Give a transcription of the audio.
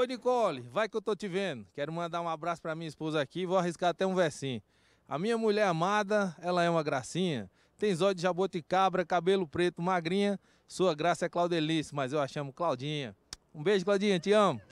Oi, Nicole, vai que eu tô te vendo. Quero mandar um abraço para minha esposa aqui, vou arriscar até um versinho. A minha mulher amada, ela é uma gracinha. Tem zóio de jaboticabra, cabelo preto, magrinha. Sua graça é Claudelice, mas eu a chamo Claudinha. Um beijo, Claudinha, te amo.